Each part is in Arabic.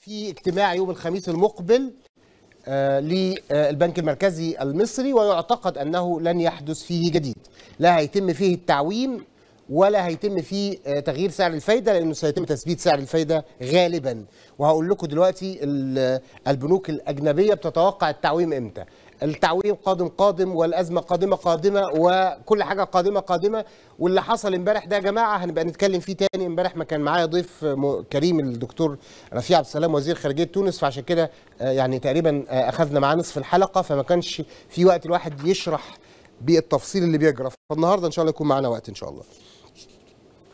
في اجتماع يوم الخميس المقبل آه، للبنك المركزي المصري ويعتقد انه لن يحدث فيه جديد لا هيتم فيه التعويم ولا هيتم فيه آه، تغيير سعر الفايده لانه سيتم تثبيت سعر الفايده غالبا وهقول لكم دلوقتي البنوك الاجنبيه بتتوقع التعويم امتى التعويم قادم قادم والازمه قادمه قادمه وكل حاجه قادمه قادمه واللي حصل امبارح ده يا جماعه هنبقى نتكلم فيه تاني امبارح ما كان معايا ضيف كريم الدكتور رفيع عبد السلام وزير خارجيه تونس فعشان كده آه، يعني تقريبا آه، اخذنا معاه نصف الحلقه فما كانش في وقت الواحد يشرح بالتفصيل اللي بيجرى فالنهارده ان شاء الله يكون معانا وقت ان شاء الله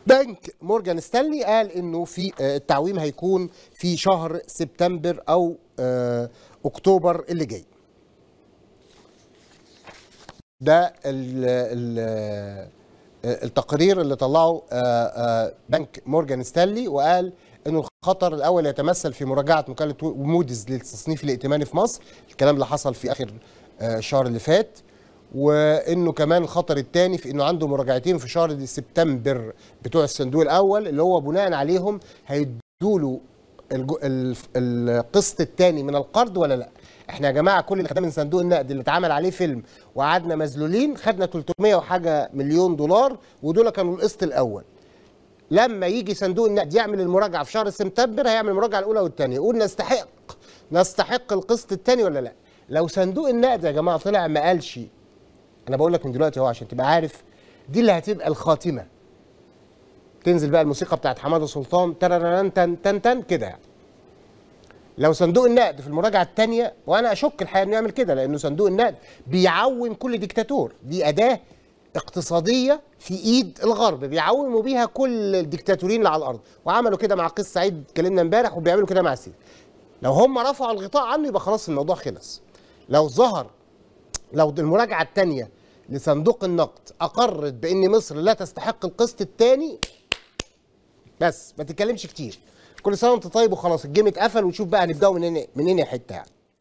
بنك مورجان ستانلي قال انه في آه، التعويم هيكون في شهر سبتمبر او آه، اكتوبر اللي جاي ده ال ال آه، التقرير اللي طلعه بنك مورجان ستانلي وقال انه الخطر الاول يتمثل في مراجعه مكالمه موديز للتصنيف الائتماني في مصر الكلام اللي حصل في اخر الشهر اللي فات وانه كمان الخطر الثاني في انه عنده مراجعتين في شهر سبتمبر بتوع الصندوق الاول اللي هو بناء عليهم هيدوا له القسط الثاني من القرض ولا لا احنا يا جماعه كل اللي خدناه من صندوق النقد اللي اتعمل عليه فيلم وقعدنا مذلولين خدنا 300 وحاجه مليون دولار ودول كانوا القسط الاول لما يجي صندوق النقد يعمل المراجعه في شهر سبتمبر هيعمل المراجعه الاولى والثانيه يقول نستحق نستحق القسط الثاني ولا لا لو صندوق النقد يا جماعه طلع ما قالش انا بقول لك من دلوقتي اهو عشان تبقى عارف دي اللي هتبقى الخاتمه تنزل بقى الموسيقى بتاعت حماده سلطان تن تن تن كده يعني لو صندوق النقد في المراجعه الثانيه وانا اشك الحقيقه انه يعمل كده لانه صندوق النقد بيعوم كل ديكتاتور دي اداه اقتصاديه في ايد الغرب بيعوموا بيها كل الديكتاتورين اللي على الارض وعملوا كده مع قيس سعيد اتكلمنا امبارح وبيعملوا كده مع السيسي لو هم رفعوا الغطاء عنه يبقى خلاص الموضوع خلص لو ظهر لو المراجعه الثانيه لصندوق النقد اقرت بان مصر لا تستحق القسط الثاني بس ما تتكلمش كتير كل سنه وانت طيب وخلاص الجيم اتقفل ونشوف بقى هنبداوا من هنا من هنا حته يعني